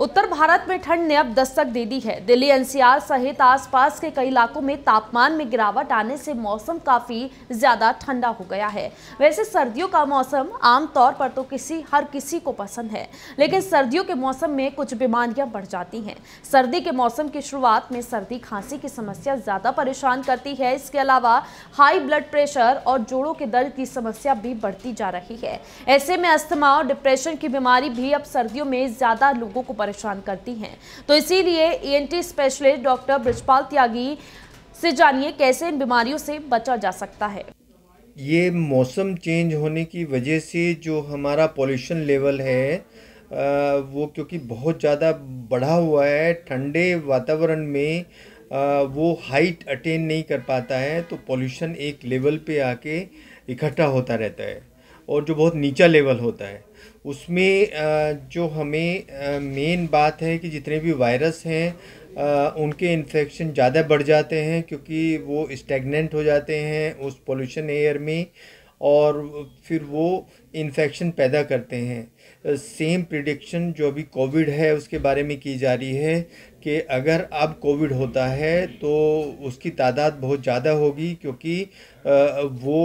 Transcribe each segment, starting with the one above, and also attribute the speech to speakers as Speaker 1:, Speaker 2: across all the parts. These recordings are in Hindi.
Speaker 1: उत्तर भारत में ठंड ने अब दस्तक दे दी है दिल्ली एनसीआर सहित आसपास के कई इलाकों में तापमान में गिरावट आने से मौसम काफी ज्यादा ठंडा हो गया है वैसे सर्दियों का मौसम आमतौर पर तो किसी हर किसी को पसंद है लेकिन सर्दियों के मौसम में कुछ बीमारियां बढ़ जाती हैं सर्दी के मौसम की शुरुआत में सर्दी खांसी की समस्या ज्यादा परेशान करती है इसके अलावा हाई ब्लड प्रेशर और जोड़ों के दर्द की समस्या भी बढ़ती जा रही है ऐसे में अस्थमा और डिप्रेशन की बीमारी भी अब सर्दियों में ज्यादा लोगों को परेशान करती हैं तो इसीलिए ENT specialist doctor Brajpal Tyagi से जानिए कैसे इन बीमारियों से बचा जा सकता है
Speaker 2: ये मौसम चेंज होने की वजह से जो हमारा पॉल्यूशन लेवल है वो क्योंकि बहुत ज़्यादा बढ़ा हुआ है ठंडे वातावरण में वो हाइट अटेन नहीं कर पाता है तो पॉल्यूशन एक लेवल पे आके इकट्ठा होता रहता है और जो बहुत नीचा लेवल होता है उसमें जो हमें मेन बात है कि जितने भी वायरस हैं उनके इन्फेक्शन ज़्यादा बढ़ जाते हैं क्योंकि वो स्टेगनेंट हो जाते हैं उस पोल्यूशन एयर में और फिर वो इन्फेक्शन पैदा करते हैं सेम प्रिडिक्शन जो अभी कोविड है उसके बारे में की जा रही है कि अगर अब कोविड होता है तो उसकी तादाद बहुत ज़्यादा होगी क्योंकि वो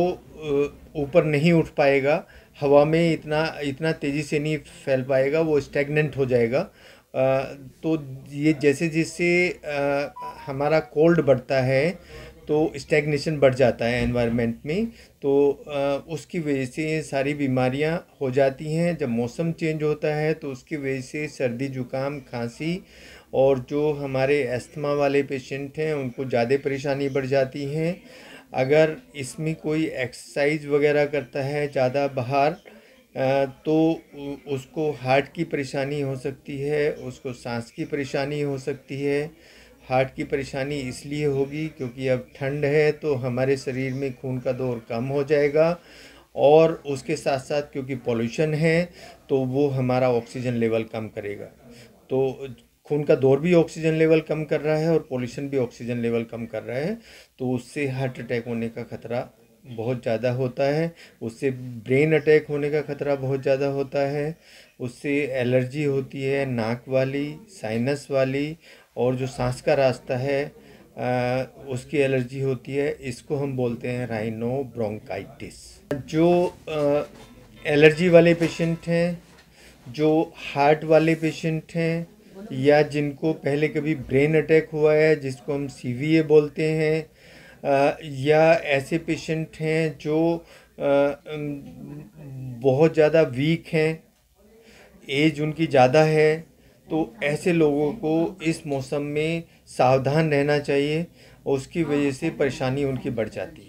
Speaker 2: ऊपर नहीं उठ पाएगा हवा में इतना इतना तेज़ी से नहीं फैल पाएगा वो स्टेगनेंट हो जाएगा तो ये जैसे जैसे हमारा कोल्ड बढ़ता है तो स्टेगनेशन बढ़ जाता है एनवायरनमेंट में तो उसकी वजह से सारी बीमारियां हो जाती हैं जब मौसम चेंज होता है तो उसकी वजह से सर्दी जुकाम खांसी और जो हमारे एस्थमा वाले पेशेंट हैं उनको ज़्यादा परेशानी बढ़ जाती हैं अगर इसमें कोई एक्सरसाइज वगैरह करता है ज़्यादा बाहर तो उसको हार्ट की परेशानी हो सकती है उसको सांस की परेशानी हो सकती है हार्ट की परेशानी इसलिए होगी क्योंकि अब ठंड है तो हमारे शरीर में खून का दौर कम हो जाएगा और उसके साथ साथ क्योंकि पॉल्यूशन है तो वो हमारा ऑक्सीजन लेवल कम करेगा तो खून का दौर भी ऑक्सीजन लेवल कम कर रहा है और पॉल्यूशन भी ऑक्सीजन लेवल कम कर रहा है तो उससे हार्ट अटैक होने का खतरा बहुत ज़्यादा होता है उससे ब्रेन अटैक होने का खतरा बहुत ज़्यादा होता है उससे एलर्जी होती है नाक वाली साइनस वाली और जो सांस का रास्ता है आ, उसकी एलर्जी होती है इसको हम बोलते हैं राइनो ब्रोंकाइटिस जो आ, एलर्जी वाले पेशेंट हैं जो हार्ट वाले पेशेंट हैं या जिनको पहले कभी ब्रेन अटैक हुआ है जिसको हम सी बोलते हैं आ, या ऐसे पेशेंट हैं जो बहुत ज़्यादा वीक हैं एज उनकी ज़्यादा है तो ऐसे लोगों को इस मौसम में सावधान रहना चाहिए उसकी वजह से परेशानी उनकी बढ़ जाती है